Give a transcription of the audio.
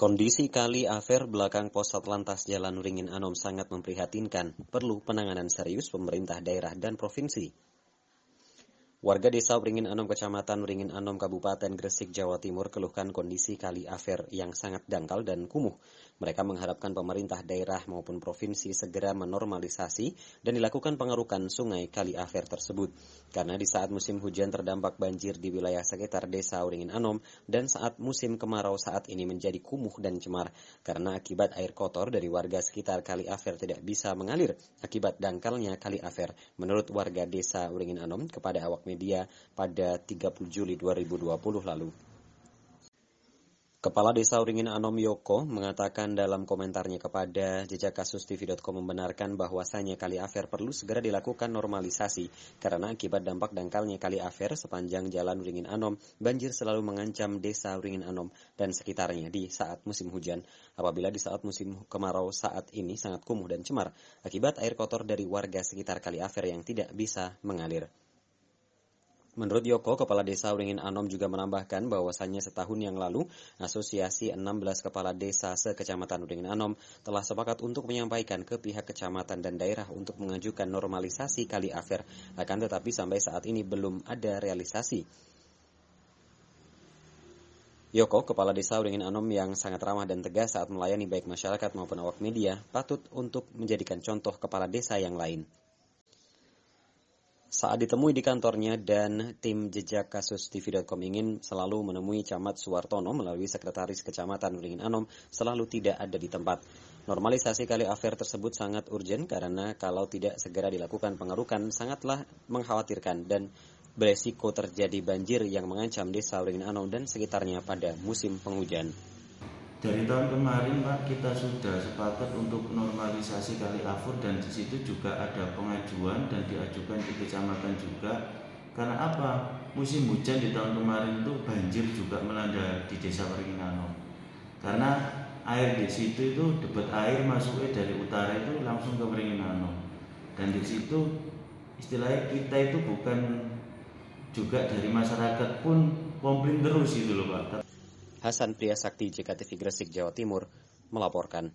Kondisi kali Aver belakang pos Satlantas Jalan Ringin Anom sangat memprihatinkan. Perlu penanganan serius pemerintah daerah dan provinsi. Warga desa Beringin Anom Kecamatan Beringin Anom Kabupaten Gresik Jawa Timur keluhkan kondisi kali Afer yang sangat dangkal dan kumuh. Mereka mengharapkan pemerintah daerah maupun provinsi segera menormalisasi dan dilakukan pengerukan sungai kali Afer tersebut. Karena di saat musim hujan terdampak banjir di wilayah sekitar desa Beringin Anom dan saat musim kemarau saat ini menjadi kumuh dan cemar karena akibat air kotor dari warga sekitar kali Afer tidak bisa mengalir akibat dangkalnya kali Afer menurut warga desa Beringin Anom kepada awak media media pada 30 Juli 2020 lalu. Kepala Desa Uringin Anom Yoko mengatakan dalam komentarnya kepada jejak kasus TV.com membenarkan bahwasannya Kali Afer perlu segera dilakukan normalisasi karena akibat dampak dangkalnya Kali Afer sepanjang jalan Uringin Anom, banjir selalu mengancam desa Uringin Anom dan sekitarnya di saat musim hujan. Apabila di saat musim kemarau saat ini sangat kumuh dan cemar akibat air kotor dari warga sekitar Kali Afer yang tidak bisa mengalir. Menurut Yoko, Kepala Desa Uringin Anom juga menambahkan bahwasannya setahun yang lalu, Asosiasi 16 Kepala Desa sekecamatan Uringin Anom telah sepakat untuk menyampaikan ke pihak kecamatan dan daerah untuk mengajukan normalisasi kali afer, akan tetapi sampai saat ini belum ada realisasi. Yoko, kepala desa Uringin Anom yang sangat ramah dan tegas saat melayani baik masyarakat maupun awak media, patut untuk menjadikan contoh kepala desa yang lain saat ditemui di kantornya dan tim jejak kasus TV.com ingin selalu menemui Camat Suwartono melalui Sekretaris Kecamatan Wringin Anom selalu tidak ada di tempat. Normalisasi kali affair tersebut sangat urgent karena kalau tidak segera dilakukan pengerukan sangatlah mengkhawatirkan dan beresiko terjadi banjir yang mengancam desa Wringin Anom dan sekitarnya pada musim penghujan. Dari tahun kemarin Pak kita sudah sepakat untuk normalisasi kali Afur dan di situ juga ada pengajuan dan diajukan di kecamatan juga. Karena apa? Musim hujan di tahun kemarin itu banjir juga melanda di Desa Peringinano. Karena air di situ itu debit air masuknya dari utara itu langsung ke Peringinano. Dan di situ istilahnya kita itu bukan juga dari masyarakat pun komplain terus itu loh Pak. Hasan Priya Sakti JKTV Gresik Jawa Timur melaporkan.